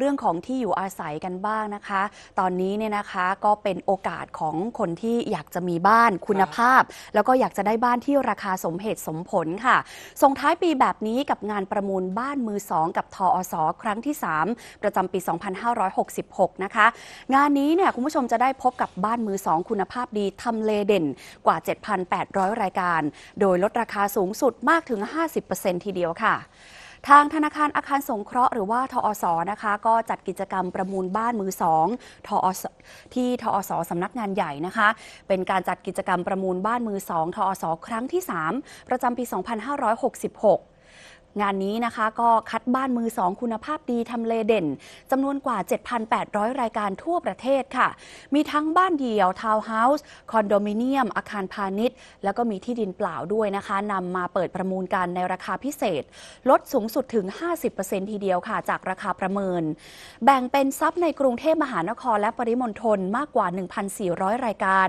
เรื่องของที่อยู่อาศัยกันบ้างนะคะ ตอนนี้เนี่ยนะคะก็เป็นโอกาสของคนที่อยากจะมีบ้านคุณภาพ แล้วก็อยากจะได้บ้านที่ราคาสมเหตุสมผลค่ะ ส่งท้ายปีแบบนี้กับงานประมูลบ้านมือสองกับทออสอครั้งที่ 3 ประจำปี 2566 นะคะ งานนี้เนี่ยคุณผู้ชมจะได้พบกับบ้านมือสองคุณภาพดีทำเลเด่นกว่า 7,800 รายการ โดยลดราคาสูงสุดมากถึง 50%ทีเดียวค่ะทางธนาคารอาคารสงเคราะห์หรือว่าทอสนะคะ ก็จัดกิจกรรมประมูลบ้านมือสองทอสที่ทอสสำนักงานใหญ่นะคะ เป็นการจัดกิจกรรมประมูลบ้านมือสองทอสครั้งที่ 3 ประจำปี 2566งานนี้นะคะก็คัดบ้านมือสองคุณภาพดีทำเลเด่นจำนวนกว่า 7,800 รายการทั่วประเทศค่ะ มีทั้งบ้านเดี่ยว ทาวน์เฮาส์คอนโดมิเนียม อาคารพาณิชย์ แล้วก็มีที่ดินเปล่าด้วยนะคะนำมาเปิดประมูลกันในราคาพิเศษ ลดสูงสุดถึง 50%ทีเดียวค่ะ จากราคาประเมิน แบ่งเป็นทรัพย์ในกรุงเทพมหานคร และปริมณฑลมากกว่า 1,400 รายการ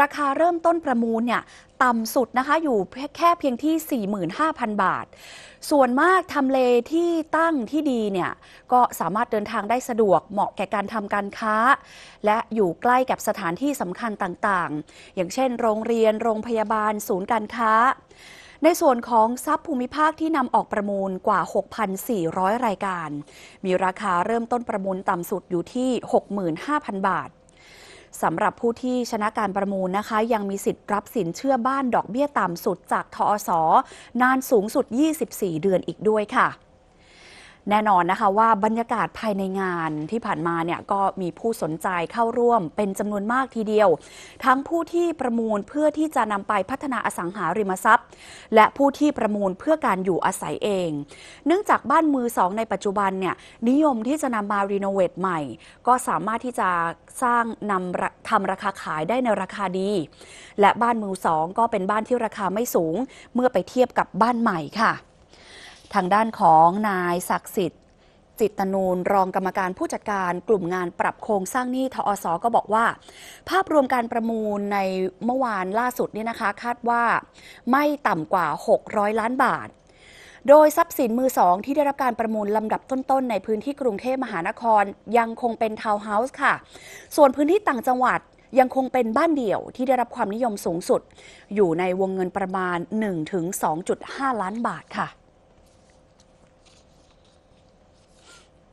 ราคาเริ่มต้นประมูลเนี่ยต่ำสุดนะคะอยู่แค่เพียงที่ 45,000 บาทส่วนมากทำเลที่ตั้งที่ดีเนี่ย ก็สามารถเดินทางได้สะดวกเหมาะแก่การทำการค้า และอยู่ใกล้กับสถานที่สำคัญต่างๆ อย่างเช่นโรงเรียนโรงพยาบาลศูนย์การค้า ในส่วนของทรัพย์ภูมิภาคที่นำออกประมูลกว่า 6,400 รายการ มีราคาเริ่มต้นประมูลต่ำสุดอยู่ที่ 65,000 บาทสำหรับผู้ที่ชนะการประมูลนะคะ ยังมีสิทธิ์รับสินเชื่อบ้านดอกเบี้ยต่ำสุดจากทอสอนานสูงสุด 24 เดือนอีกด้วยค่ะแน่นอนนะคะว่าบรรยากาศภายในงานที่ผ่านมาเนี่ยก็มีผู้สนใจเข้าร่วมเป็นจำนวนมากทีเดียว ทั้งผู้ที่ประมูลเพื่อที่จะนำไปพัฒนาอสังหาริมทรัพย์ และผู้ที่ประมูลเพื่อการอยู่อาศัยเองเนื่องจากบ้านมือสองในปัจจุบันเนี่ยนิยมที่จะนำมารีโนเวทใหม่ ก็สามารถที่จะสร้างนำทำราคาขายได้ในราคาดี และบ้านมือสองก็เป็นบ้านที่ราคาไม่สูง เมื่อไปเทียบกับบ้านใหม่ค่ะทางด้านของนายศักดิ์สิทธิ์ จิตนูนรองกรรมการผู้จัดการกลุ่มงานปรับโครงสร้างหนี้ทอสอก็บอกว่า ภาพรวมการประมูลในเมื่อวานล่าสุดนี่นะคะ คาดว่าไม่ต่ำกว่า 600 ล้านบาท โดยทรัพย์สินมือสองที่ได้รับการประมูลลำดับต้น ๆ ในพื้นที่กรุงเทพมหานคร ยังคงเป็นทาวน์เฮาส์ค่ะ ส่วนพื้นที่ต่างจังหวัดยังคงเป็นบ้านเดี่ยวที่ได้รับความนิยมสูงสุดอยู่ในวงเงินประมาณ1-2.5 ล้านบาทค่ะ